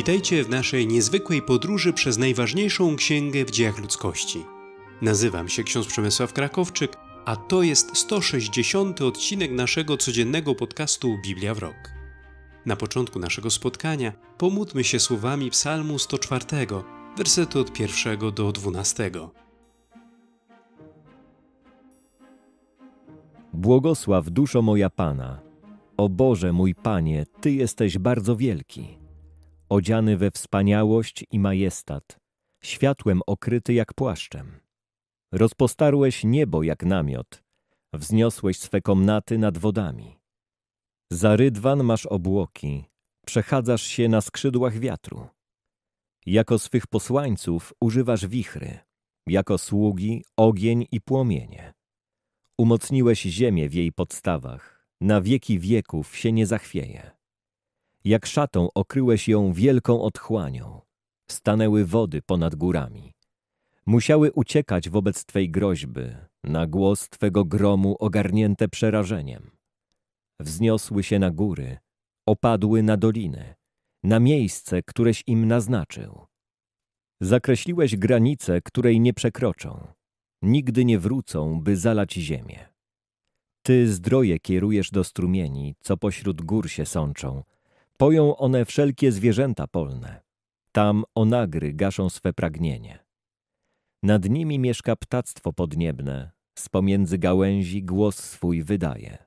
Witajcie w naszej niezwykłej podróży przez najważniejszą księgę w dziejach ludzkości. Nazywam się ksiądz Przemysław Krakowczyk, a to jest 160 odcinek naszego codziennego podcastu Biblia w rok. Na początku naszego spotkania pomódmy się słowami Psalmu 104, wersetu od 1 do 12. Błogosław duszo moja Pana. O Boże mój Panie, Ty jesteś bardzo wielki odziany we wspaniałość i majestat, światłem okryty jak płaszczem. Rozpostarłeś niebo jak namiot, wzniosłeś swe komnaty nad wodami. Za rydwan masz obłoki, przechadzasz się na skrzydłach wiatru. Jako swych posłańców używasz wichry, jako sługi ogień i płomienie. Umocniłeś ziemię w jej podstawach, na wieki wieków się nie zachwieje. Jak szatą okryłeś ją wielką otchłanią. Stanęły wody ponad górami. Musiały uciekać wobec Twej groźby, na głos Twego gromu ogarnięte przerażeniem. Wzniosły się na góry, opadły na doliny, na miejsce, któreś im naznaczył. Zakreśliłeś granicę, której nie przekroczą. Nigdy nie wrócą, by zalać ziemię. Ty zdroje kierujesz do strumieni, co pośród gór się sączą, Poją one wszelkie zwierzęta polne. Tam onagry gaszą swe pragnienie. Nad nimi mieszka ptactwo podniebne, z pomiędzy gałęzi głos swój wydaje.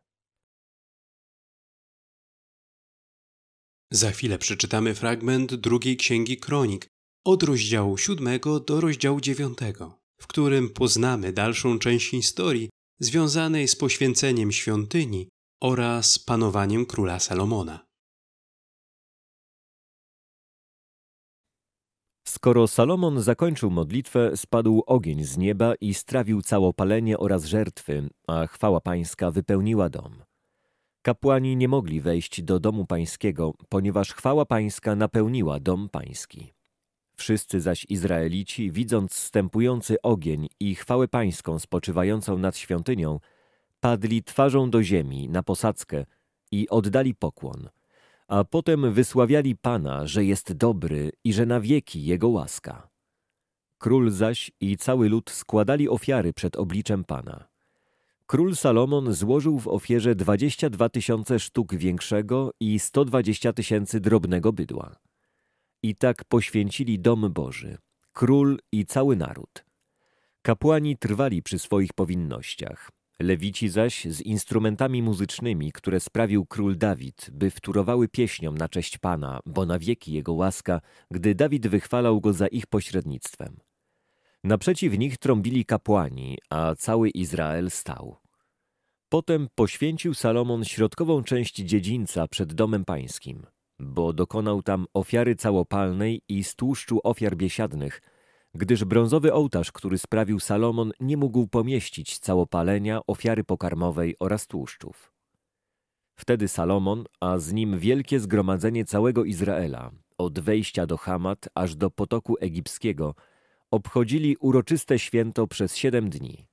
Za chwilę przeczytamy fragment drugiej księgi kronik, od rozdziału siódmego do rozdziału dziewiątego, w którym poznamy dalszą część historii związanej z poświęceniem świątyni oraz panowaniem króla Salomona. Skoro Salomon zakończył modlitwę, spadł ogień z nieba i strawił całopalenie oraz żertwy, a chwała pańska wypełniła dom. Kapłani nie mogli wejść do domu pańskiego, ponieważ chwała pańska napełniła dom pański. Wszyscy zaś Izraelici, widząc stępujący ogień i chwałę pańską spoczywającą nad świątynią, padli twarzą do ziemi na posadzkę i oddali pokłon – a potem wysławiali Pana, że jest dobry i że na wieki Jego łaska. Król zaś i cały lud składali ofiary przed obliczem Pana. Król Salomon złożył w ofierze 22 tysiące sztuk większego i 120 tysięcy drobnego bydła. I tak poświęcili dom Boży, król i cały naród. Kapłani trwali przy swoich powinnościach, Lewici zaś z instrumentami muzycznymi, które sprawił król Dawid, by wtórowały pieśniom na cześć Pana, bo na wieki jego łaska, gdy Dawid wychwalał go za ich pośrednictwem. Naprzeciw nich trąbili kapłani, a cały Izrael stał. Potem poświęcił Salomon środkową część dziedzińca przed domem pańskim, bo dokonał tam ofiary całopalnej i stłuszczu ofiar biesiadnych – gdyż brązowy ołtarz, który sprawił Salomon, nie mógł pomieścić całopalenia, ofiary pokarmowej oraz tłuszczów. Wtedy Salomon, a z nim wielkie zgromadzenie całego Izraela, od wejścia do Hamat aż do potoku egipskiego, obchodzili uroczyste święto przez siedem dni.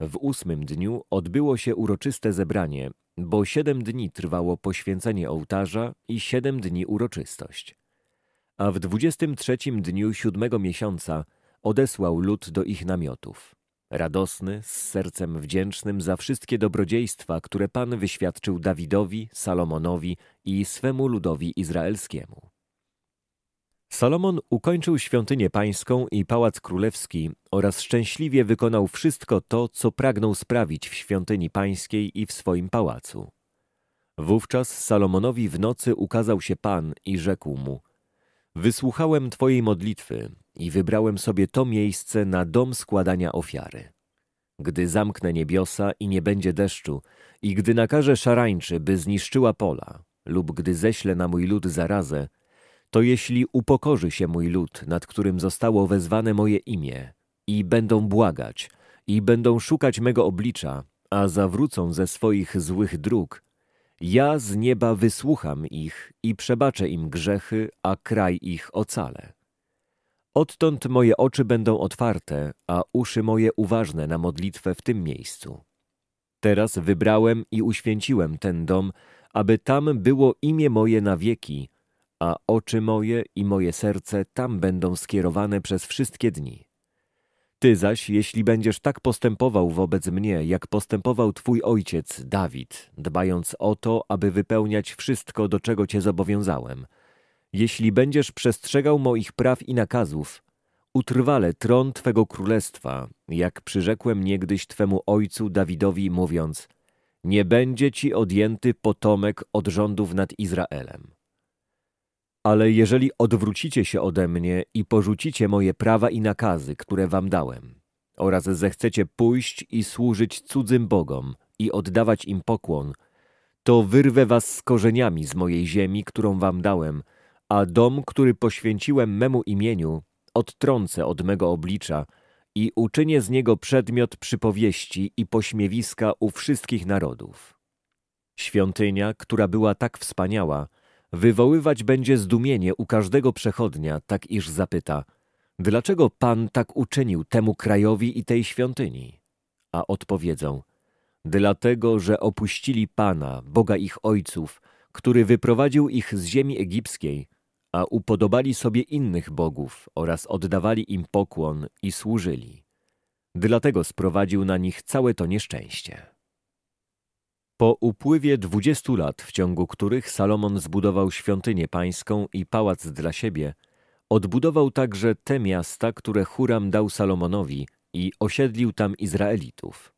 W ósmym dniu odbyło się uroczyste zebranie, bo siedem dni trwało poświęcenie ołtarza i siedem dni uroczystość a w dwudziestym trzecim dniu siódmego miesiąca odesłał lud do ich namiotów. Radosny, z sercem wdzięcznym za wszystkie dobrodziejstwa, które Pan wyświadczył Dawidowi, Salomonowi i swemu ludowi izraelskiemu. Salomon ukończył świątynię pańską i pałac królewski oraz szczęśliwie wykonał wszystko to, co pragnął sprawić w świątyni pańskiej i w swoim pałacu. Wówczas Salomonowi w nocy ukazał się Pan i rzekł mu – Wysłuchałem Twojej modlitwy i wybrałem sobie to miejsce na dom składania ofiary. Gdy zamknę niebiosa i nie będzie deszczu, i gdy nakażę szarańczy, by zniszczyła pola, lub gdy ześlę na mój lud zarazę, to jeśli upokorzy się mój lud, nad którym zostało wezwane moje imię, i będą błagać, i będą szukać mego oblicza, a zawrócą ze swoich złych dróg, ja z nieba wysłucham ich i przebaczę im grzechy, a kraj ich ocalę. Odtąd moje oczy będą otwarte, a uszy moje uważne na modlitwę w tym miejscu. Teraz wybrałem i uświęciłem ten dom, aby tam było imię moje na wieki, a oczy moje i moje serce tam będą skierowane przez wszystkie dni. Ty zaś, jeśli będziesz tak postępował wobec mnie, jak postępował twój ojciec Dawid, dbając o to, aby wypełniać wszystko, do czego cię zobowiązałem, jeśli będziesz przestrzegał moich praw i nakazów, utrwalę tron twego królestwa, jak przyrzekłem niegdyś twemu ojcu Dawidowi, mówiąc: Nie będzie ci odjęty potomek od rządów nad Izraelem. Ale jeżeli odwrócicie się ode mnie i porzucicie moje prawa i nakazy, które wam dałem, oraz zechcecie pójść i służyć cudzym bogom i oddawać im pokłon, to wyrwę was z korzeniami z mojej ziemi, którą wam dałem, a dom, który poświęciłem memu imieniu, odtrącę od mego oblicza i uczynię z niego przedmiot przypowieści i pośmiewiska u wszystkich narodów. Świątynia, która była tak wspaniała, Wywoływać będzie zdumienie u każdego przechodnia, tak iż zapyta, dlaczego Pan tak uczynił temu krajowi i tej świątyni? A odpowiedzą, dlatego, że opuścili Pana, Boga ich ojców, który wyprowadził ich z ziemi egipskiej, a upodobali sobie innych bogów oraz oddawali im pokłon i służyli. Dlatego sprowadził na nich całe to nieszczęście. Po upływie dwudziestu lat, w ciągu których Salomon zbudował świątynię pańską i pałac dla siebie, odbudował także te miasta, które Huram dał Salomonowi i osiedlił tam Izraelitów.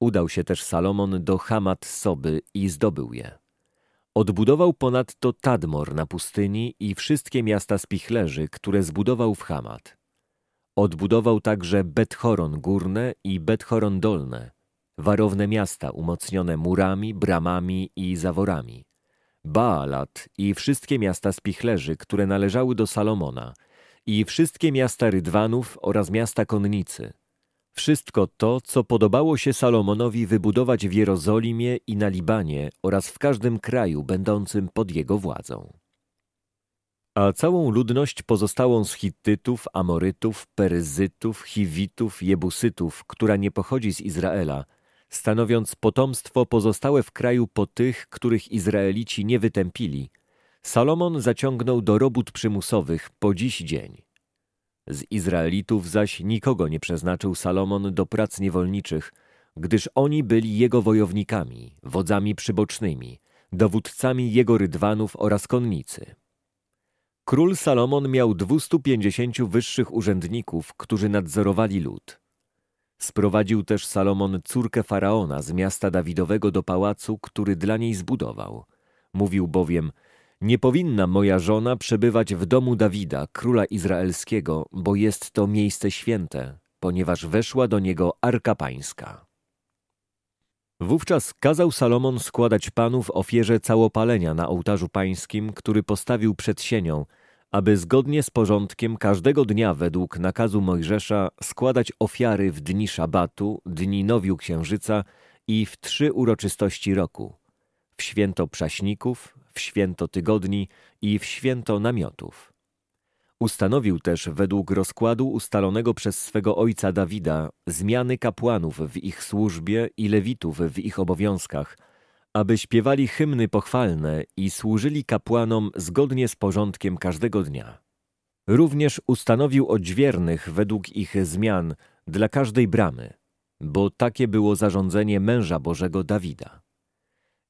Udał się też Salomon do Hamat Soby i zdobył je. Odbudował ponadto Tadmor na pustyni i wszystkie miasta spichlerzy, które zbudował w Hamat. Odbudował także Bethoron Górne i Bethoron Dolne – warowne miasta umocnione murami, bramami i zaworami, Baalat i wszystkie miasta spichlerzy, które należały do Salomona, i wszystkie miasta rydwanów oraz miasta konnicy. Wszystko to, co podobało się Salomonowi wybudować w Jerozolimie i na Libanie oraz w każdym kraju będącym pod jego władzą. A całą ludność pozostałą z Hittytów, Amorytów, Peryzytów, Chiwitów, Jebusytów, która nie pochodzi z Izraela – stanowiąc potomstwo pozostałe w kraju po tych, których Izraelici nie wytępili, Salomon zaciągnął do robót przymusowych po dziś dzień. Z Izraelitów zaś nikogo nie przeznaczył Salomon do prac niewolniczych, gdyż oni byli jego wojownikami, wodzami przybocznymi, dowódcami jego rydwanów oraz konnicy. Król Salomon miał 250 wyższych urzędników, którzy nadzorowali lud. Sprowadził też Salomon córkę Faraona z miasta Dawidowego do pałacu, który dla niej zbudował. Mówił bowiem, nie powinna moja żona przebywać w domu Dawida, króla izraelskiego, bo jest to miejsce święte, ponieważ weszła do niego Arka Pańska. Wówczas kazał Salomon składać panu ofierze całopalenia na ołtarzu pańskim, który postawił przed sienią – aby zgodnie z porządkiem każdego dnia według nakazu Mojżesza składać ofiary w dni szabatu, dni nowiu księżyca i w trzy uroczystości roku w święto prześników, w święto tygodni i w święto namiotów. Ustanowił też według rozkładu ustalonego przez swego ojca Dawida zmiany kapłanów w ich służbie i lewitów w ich obowiązkach – aby śpiewali hymny pochwalne i służyli kapłanom zgodnie z porządkiem każdego dnia. Również ustanowił odźwiernych według ich zmian dla każdej bramy, bo takie było zarządzenie męża Bożego Dawida.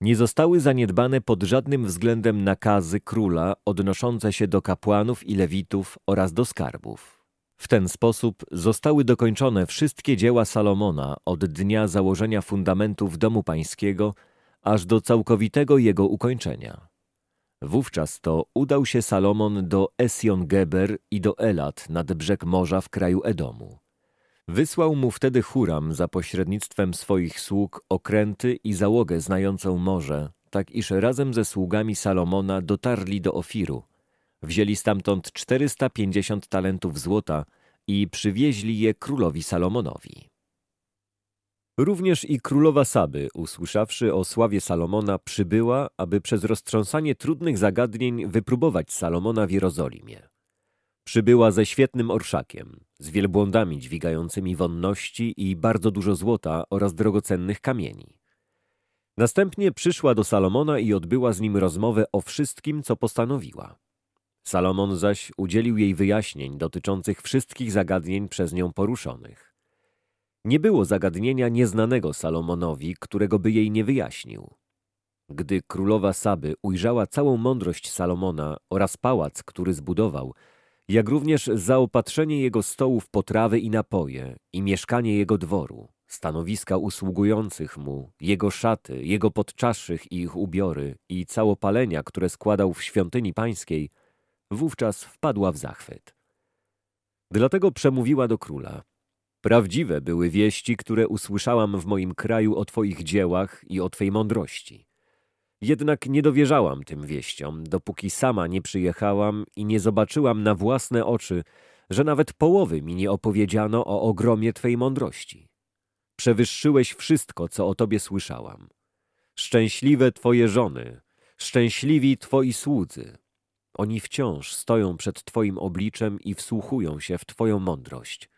Nie zostały zaniedbane pod żadnym względem nakazy króla odnoszące się do kapłanów i lewitów oraz do skarbów. W ten sposób zostały dokończone wszystkie dzieła Salomona od dnia założenia fundamentów domu pańskiego – aż do całkowitego jego ukończenia. Wówczas to udał się Salomon do Esjon-Geber i do Elat nad brzeg morza w kraju Edomu. Wysłał mu wtedy Huram za pośrednictwem swoich sług okręty i załogę znającą morze, tak iż razem ze sługami Salomona dotarli do Ofiru. Wzięli stamtąd 450 talentów złota i przywieźli je królowi Salomonowi. Również i królowa Saby, usłyszawszy o sławie Salomona, przybyła, aby przez roztrząsanie trudnych zagadnień wypróbować Salomona w Jerozolimie. Przybyła ze świetnym orszakiem, z wielbłądami dźwigającymi wonności i bardzo dużo złota oraz drogocennych kamieni. Następnie przyszła do Salomona i odbyła z nim rozmowę o wszystkim, co postanowiła. Salomon zaś udzielił jej wyjaśnień dotyczących wszystkich zagadnień przez nią poruszonych. Nie było zagadnienia nieznanego Salomonowi, którego by jej nie wyjaśnił. Gdy królowa Saby ujrzała całą mądrość Salomona oraz pałac, który zbudował, jak również zaopatrzenie jego stołów potrawy i napoje i mieszkanie jego dworu, stanowiska usługujących mu, jego szaty, jego podczaszych i ich ubiory i całopalenia, które składał w świątyni pańskiej, wówczas wpadła w zachwyt. Dlatego przemówiła do króla – Prawdziwe były wieści, które usłyszałam w moim kraju o Twoich dziełach i o Twej mądrości. Jednak nie dowierzałam tym wieściom, dopóki sama nie przyjechałam i nie zobaczyłam na własne oczy, że nawet połowy mi nie opowiedziano o ogromie Twej mądrości. Przewyższyłeś wszystko, co o Tobie słyszałam. Szczęśliwe Twoje żony, szczęśliwi Twoi słudzy. Oni wciąż stoją przed Twoim obliczem i wsłuchują się w Twoją mądrość –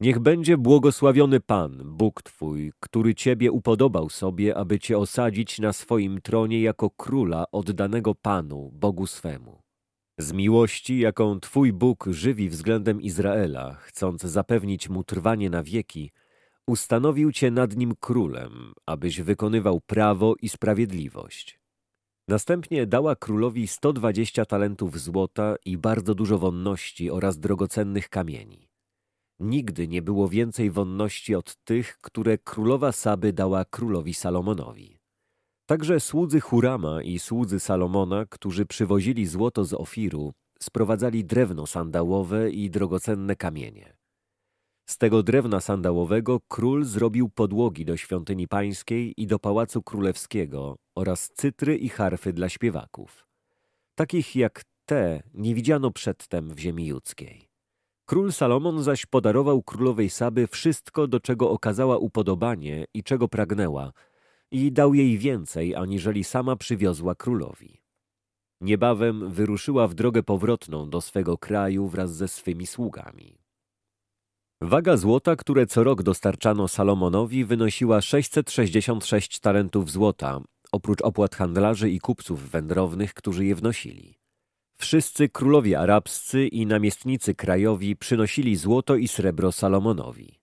Niech będzie błogosławiony Pan, Bóg Twój, który Ciebie upodobał sobie, aby Cię osadzić na swoim tronie jako króla oddanego Panu, Bogu swemu. Z miłości, jaką Twój Bóg żywi względem Izraela, chcąc zapewnić mu trwanie na wieki, ustanowił Cię nad nim królem, abyś wykonywał prawo i sprawiedliwość. Następnie dała królowi 120 talentów złota i bardzo dużo wonności oraz drogocennych kamieni. Nigdy nie było więcej wonności od tych, które królowa Saby dała królowi Salomonowi. Także słudzy Hurama i słudzy Salomona, którzy przywozili złoto z Ofiru, sprowadzali drewno sandałowe i drogocenne kamienie. Z tego drewna sandałowego król zrobił podłogi do świątyni pańskiej i do pałacu królewskiego oraz cytry i harfy dla śpiewaków. Takich jak te nie widziano przedtem w ziemi judzkiej. Król Salomon zaś podarował królowej Saby wszystko, do czego okazała upodobanie i czego pragnęła, i dał jej więcej, aniżeli sama przywiozła królowi. Niebawem wyruszyła w drogę powrotną do swego kraju wraz ze swymi sługami. Waga złota, które co rok dostarczano Salomonowi, wynosiła 666 talentów złota, oprócz opłat handlarzy i kupców wędrownych, którzy je wnosili. Wszyscy królowie arabscy i namiestnicy krajowi przynosili złoto i srebro Salomonowi.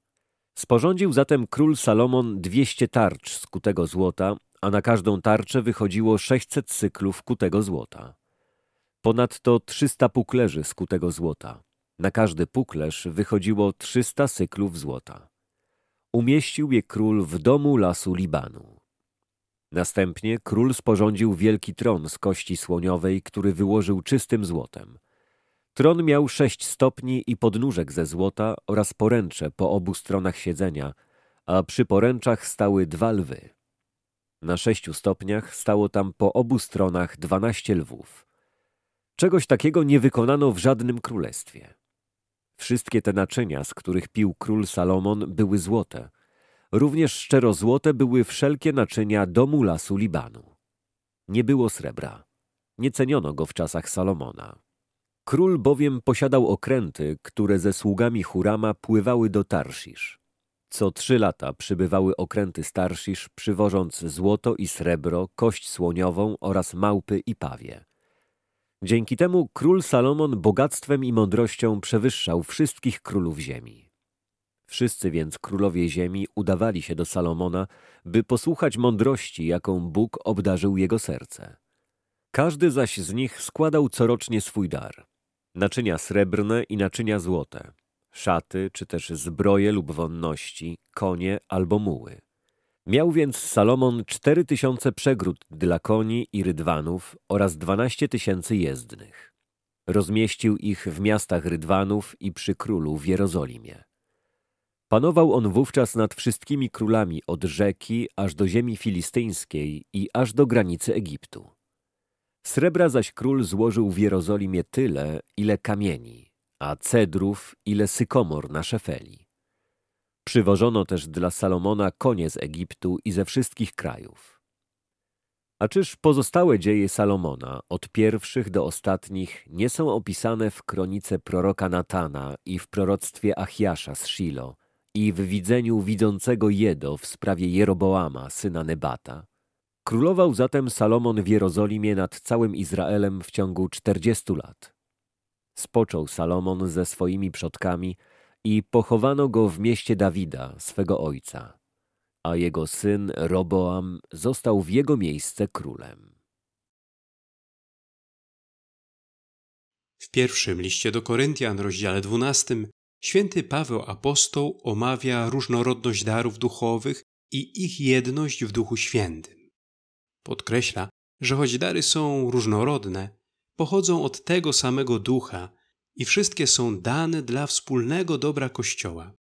Sporządził zatem król Salomon dwieście tarcz z kutego złota, a na każdą tarczę wychodziło sześćset cyklów kutego złota. Ponadto trzysta puklerzy z kutego złota. Na każdy puklerz wychodziło trzysta cyklów złota. Umieścił je król w domu lasu Libanu. Następnie król sporządził wielki tron z kości słoniowej, który wyłożył czystym złotem. Tron miał sześć stopni i podnóżek ze złota oraz poręcze po obu stronach siedzenia, a przy poręczach stały dwa lwy. Na sześciu stopniach stało tam po obu stronach dwanaście lwów. Czegoś takiego nie wykonano w żadnym królestwie. Wszystkie te naczynia, z których pił król Salomon, były złote, Również szczerozłote były wszelkie naczynia domu lasu Libanu. Nie było srebra. Nie ceniono go w czasach Salomona. Król bowiem posiadał okręty, które ze sługami Hurama pływały do Tarsisz. Co trzy lata przybywały okręty z Tarsisz przywożąc złoto i srebro, kość słoniową oraz małpy i pawie. Dzięki temu król Salomon bogactwem i mądrością przewyższał wszystkich królów ziemi. Wszyscy więc królowie ziemi udawali się do Salomona, by posłuchać mądrości, jaką Bóg obdarzył jego serce. Każdy zaś z nich składał corocznie swój dar. Naczynia srebrne i naczynia złote, szaty czy też zbroje lub wonności, konie albo muły. Miał więc Salomon cztery tysiące przegród dla koni i rydwanów oraz dwanaście tysięcy jezdnych. Rozmieścił ich w miastach rydwanów i przy królu w Jerozolimie. Panował on wówczas nad wszystkimi królami od rzeki aż do ziemi filistyńskiej i aż do granicy Egiptu. Srebra zaś król złożył w Jerozolimie tyle, ile kamieni, a cedrów, ile sykomor na szefeli. Przywożono też dla Salomona konie z Egiptu i ze wszystkich krajów. A czyż pozostałe dzieje Salomona, od pierwszych do ostatnich, nie są opisane w kronice proroka Natana i w proroctwie Achiasza z Shilo, i w widzeniu widzącego Jedo w sprawie Jeroboama, syna Nebata. Królował zatem Salomon w Jerozolimie nad całym Izraelem w ciągu czterdziestu lat. Spoczął Salomon ze swoimi przodkami i pochowano go w mieście Dawida, swego ojca, a jego syn Roboam został w jego miejsce królem. W pierwszym liście do Koryntian, rozdziale 12, Święty Paweł apostoł omawia różnorodność darów duchowych i ich jedność w Duchu Świętym. Podkreśla, że choć dary są różnorodne, pochodzą od tego samego Ducha i wszystkie są dane dla wspólnego dobra Kościoła.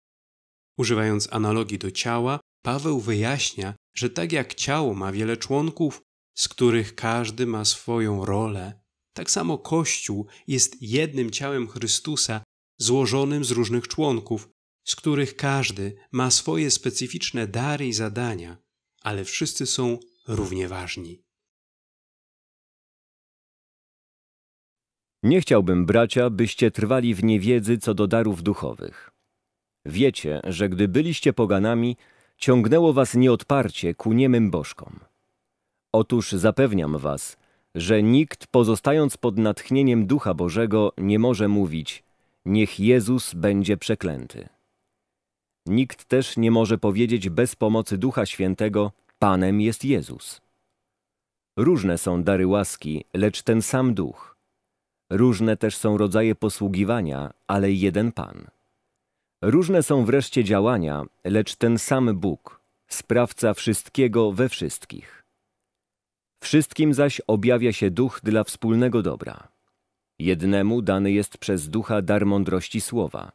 Używając analogii do ciała, Paweł wyjaśnia, że tak jak ciało ma wiele członków, z których każdy ma swoją rolę, tak samo Kościół jest jednym ciałem Chrystusa złożonym z różnych członków, z których każdy ma swoje specyficzne dary i zadania, ale wszyscy są równie ważni. Nie chciałbym, bracia, byście trwali w niewiedzy co do darów duchowych. Wiecie, że gdy byliście poganami, ciągnęło was nieodparcie ku niemym bożkom. Otóż zapewniam was, że nikt pozostając pod natchnieniem Ducha Bożego nie może mówić – Niech Jezus będzie przeklęty. Nikt też nie może powiedzieć bez pomocy Ducha Świętego, Panem jest Jezus. Różne są dary łaski, lecz ten sam Duch. Różne też są rodzaje posługiwania, ale jeden Pan. Różne są wreszcie działania, lecz ten sam Bóg, sprawca wszystkiego we wszystkich. Wszystkim zaś objawia się Duch dla wspólnego dobra. Jednemu dany jest przez ducha dar mądrości słowa,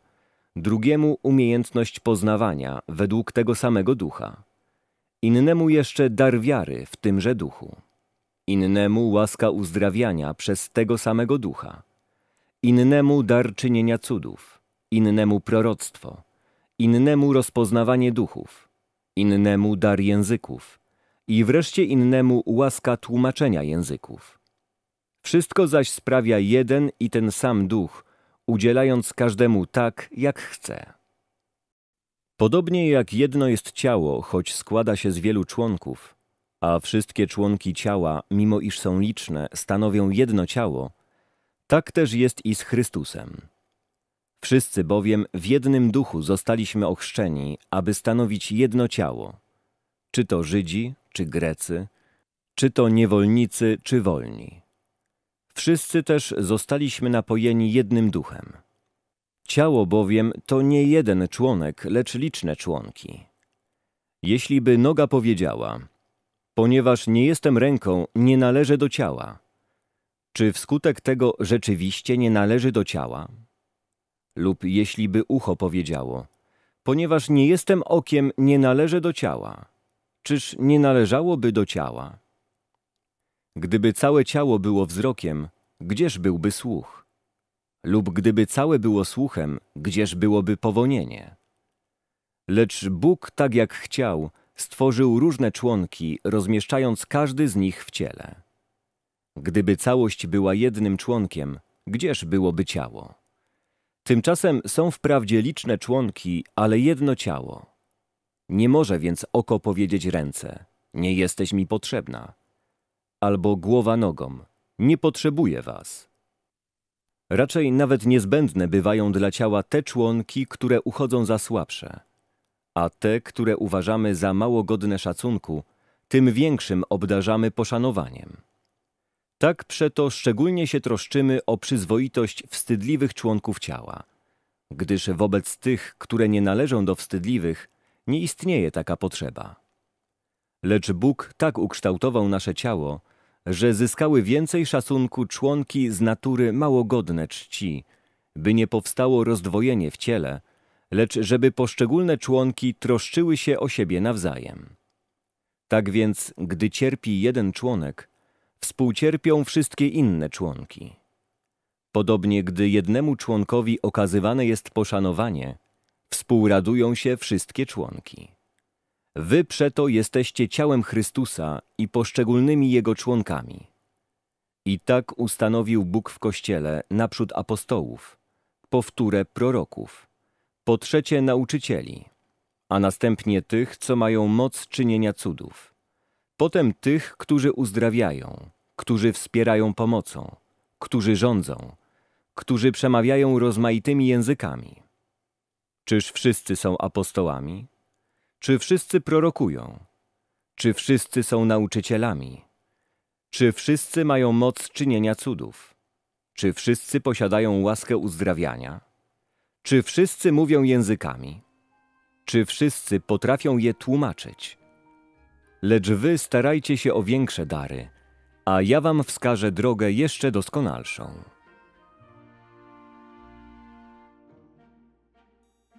drugiemu umiejętność poznawania według tego samego ducha, innemu jeszcze dar wiary w tymże duchu, innemu łaska uzdrawiania przez tego samego ducha, innemu dar czynienia cudów, innemu proroctwo, innemu rozpoznawanie duchów, innemu dar języków i wreszcie innemu łaska tłumaczenia języków. Wszystko zaś sprawia jeden i ten sam duch, udzielając każdemu tak, jak chce. Podobnie jak jedno jest ciało, choć składa się z wielu członków, a wszystkie członki ciała, mimo iż są liczne, stanowią jedno ciało, tak też jest i z Chrystusem. Wszyscy bowiem w jednym duchu zostaliśmy ochrzczeni, aby stanowić jedno ciało. Czy to Żydzi, czy Grecy, czy to niewolnicy, czy wolni. Wszyscy też zostaliśmy napojeni jednym duchem. Ciało bowiem to nie jeden członek, lecz liczne członki. Jeśli by noga powiedziała, ponieważ nie jestem ręką, nie należę do ciała, czy wskutek tego rzeczywiście nie należy do ciała? Lub jeśli by ucho powiedziało, ponieważ nie jestem okiem, nie należę do ciała, czyż nie należałoby do ciała? Gdyby całe ciało było wzrokiem, gdzież byłby słuch? Lub gdyby całe było słuchem, gdzież byłoby powonienie? Lecz Bóg tak jak chciał, stworzył różne członki, rozmieszczając każdy z nich w ciele. Gdyby całość była jednym członkiem, gdzież byłoby ciało? Tymczasem są wprawdzie liczne członki, ale jedno ciało. Nie może więc oko powiedzieć ręce, nie jesteś mi potrzebna albo głowa nogą. Nie potrzebuje was. Raczej nawet niezbędne bywają dla ciała te członki, które uchodzą za słabsze, a te, które uważamy za mało godne szacunku, tym większym obdarzamy poszanowaniem. Tak przeto szczególnie się troszczymy o przyzwoitość wstydliwych członków ciała, gdyż wobec tych, które nie należą do wstydliwych, nie istnieje taka potrzeba. Lecz Bóg tak ukształtował nasze ciało, że zyskały więcej szacunku członki z natury małogodne czci, by nie powstało rozdwojenie w ciele, lecz żeby poszczególne członki troszczyły się o siebie nawzajem. Tak więc, gdy cierpi jeden członek, współcierpią wszystkie inne członki. Podobnie, gdy jednemu członkowi okazywane jest poszanowanie, współradują się wszystkie członki. Wy przeto jesteście ciałem Chrystusa i poszczególnymi Jego członkami. I tak ustanowił Bóg w Kościele naprzód apostołów, powtórę proroków, po trzecie nauczycieli, a następnie tych, co mają moc czynienia cudów, potem tych, którzy uzdrawiają, którzy wspierają pomocą, którzy rządzą, którzy przemawiają rozmaitymi językami. Czyż wszyscy są apostołami? Czy wszyscy prorokują? Czy wszyscy są nauczycielami? Czy wszyscy mają moc czynienia cudów? Czy wszyscy posiadają łaskę uzdrawiania? Czy wszyscy mówią językami? Czy wszyscy potrafią je tłumaczyć? Lecz wy starajcie się o większe dary, a ja wam wskażę drogę jeszcze doskonalszą.